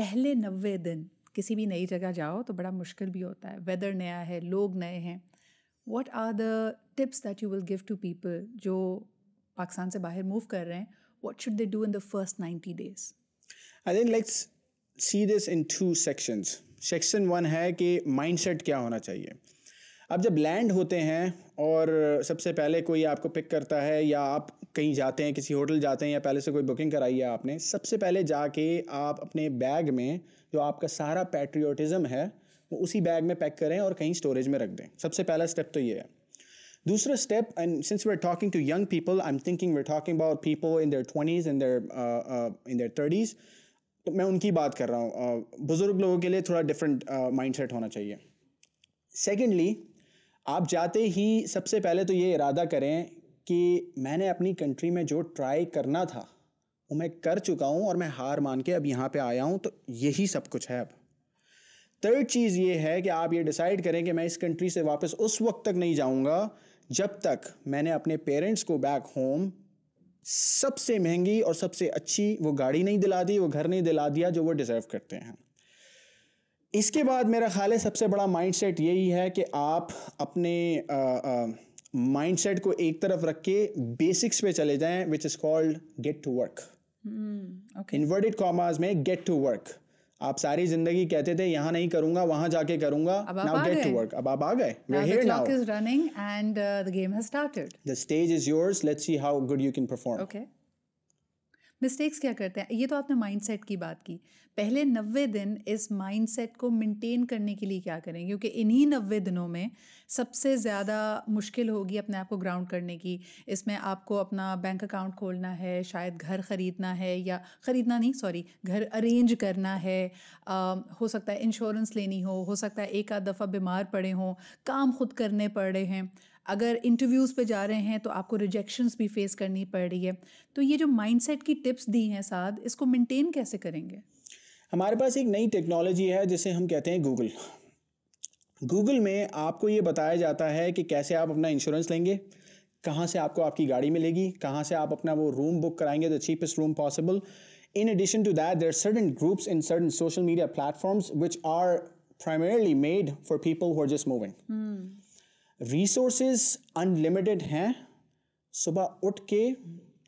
पहले नब्बे दिन किसी भी नई जगह जाओ तो बड़ा मुश्किल भी होता है वेदर नया है लोग नए हैं what are the tips that you will give to people जो पाकिस्तान से बाहर मूव कर रहे हैं what should they do in the first ninety days I think let's see this in two sections section one है कि माइंडसेट क्या होना चाहिए अब जब लैंड होते हैं और सबसे पहले कोई आपको पिक करता है या आप कहीं जाते हैं किसी होटल जाते हैं या पहले से कोई बुकिंग कराई है आपने सबसे पहले जाके आप अपने बैग में जो आपका सारा पैट्रियोटिज़म है वो उसी बैग में पैक करें और कहीं स्टोरेज में रख दें सबसे पहला स्टेप तो ये है दूसरा step and since we are talking to young people I am thinking we are talking about people in their twenties in their in their thirties तो मैं उनकी बात कर रहा हूँ uh, बुज़ुर्ग लोगों के लिए थोड़ा डिफरेंट माइंड सेट होना चाहिए सेकेंडली आप जाते ही सबसे पहले तो ये इरादा करें कि मैंने अपनी कंट्री में जो ट्राई करना था वो मैं कर चुका हूँ और मैं हार मान के अब यहाँ पे आया हूँ तो यही सब कुछ है अब थर्ड चीज़ ये है कि आप ये डिसाइड करें कि मैं इस कंट्री से वापस उस वक्त तक नहीं जाऊँगा जब तक मैंने अपने पेरेंट्स को बैक होम सबसे महंगी और सबसे अच्छी वो गाड़ी नहीं दिला दी वो घर नहीं दिला दिया जो वो डिज़र्व करते हैं इसके बाद मेरा ख्याल है सबसे बड़ा माइंडसेट यही है कि आप अपने आ, आ, माइंडसेट को एक तरफ रख के बेसिक्स पे चले जाएं which is called get to work inverted commas में गेट टू वर्क आप सारी जिंदगी कहते थे यहाँ नहीं करूंगा वहां जाके करूंगा नाउ गेट टू वर्क अब आप आ गए stage is yours let's see how good you can perform okay mistakes क्या करते हैं ये तो आपने माइंडसेट की बात की पहले नब्बे दिन इस माइंडसेट को मेंटेन करने के लिए क्या करें क्योंकि इन्हीं नब्बे दिनों में सबसे ज़्यादा मुश्किल होगी अपने आप को ग्राउंड करने की इसमें आपको अपना बैंक अकाउंट खोलना है शायद घर ख़रीदना है या ख़रीदना नहीं सॉरी घर अरेंज करना है आ, हो सकता है इंश्योरेंस लेनी हो हो सकता है एक आध दफ़ा बीमार पड़े हों काम खुद करने पड़े हैं अगर इंटरव्यूज़ पे जा रहे हैं तो आपको रिजेक्शंस भी फेस करनी पड़ रही है तो ये जो माइंडसेट की टिप्स दी हैं साथ इसको मेंटेन कैसे करेंगे हमारे पास एक नई टेक्नोलॉजी है जिसे हम कहते हैं गूगल गूगल में आपको ये बताया जाता है कि कैसे आप अपना इंश्योरेंस लेंगे कहाँ से आपको आपकी गाड़ी मिलेगी कहाँ से आप अपना वो रूम बुक कराएंगे the cheapest room possible in addition to that there certain groups in certain social media platforms which are primarily made for people who are just moving. Hmm। Resources unlimited हैं सुबह उठ के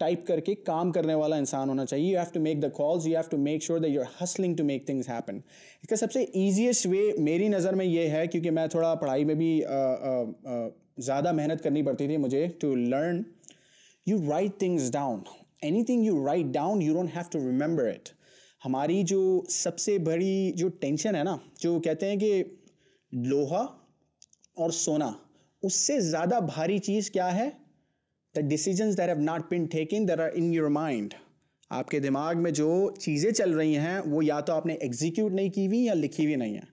type करके काम करने वाला इंसान होना चाहिए you have to make the calls you have to make sure that you are hustling to make things happen इसका सबसे ईजिएस्ट वे मेरी नज़र में ये है क्योंकि मैं थोड़ा पढ़ाई में भी ज़्यादा मेहनत करनी पड़ती थी मुझे to learn you write things down anything you write down you don't have to remember it हमारी जो सबसे बड़ी जो टेंशन है ना जो कहते हैं कि लोहा और सोना उससे ज़्यादा भारी चीज़ क्या है the decision that have not been taking there are in your mind आपके दिमाग में जो चीज़ें चल रही हैं वो या तो आपने एग्जीक्यूट नहीं की हुई या लिखी हुई नहीं है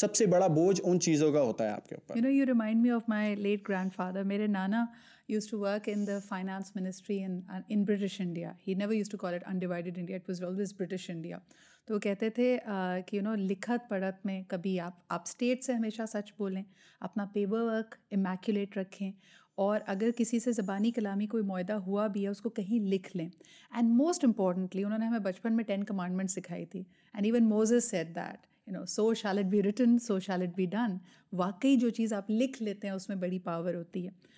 सबसे बड़ा बोझ उन चीज़ों का होता है आपके ऊपर you know you remind me of my late grandfather मेरे नाना used to work in the finance ministry in in British India he never used to call it undivided India it was always British India तो वो कहते थे आ, कि you know लिखत पढ़त में कभी आप आप स्टेट से हमेशा सच बोलें अपना पेपर वर्क इमेक्यूलेट रखें और अगर किसी से ज़बानी कलामी कोई मुहिदा हुआ भी है उसको कहीं लिख लें एंड मोस्ट इम्पॉर्टेंटली उन्होंने हमें बचपन में टेन कमांडमेंट सिखाई थी and even Moses said that you know so shall it be written so shall it be done वाकई जो चीज़ आप लिख लेते हैं उसमें बड़ी पावर होती है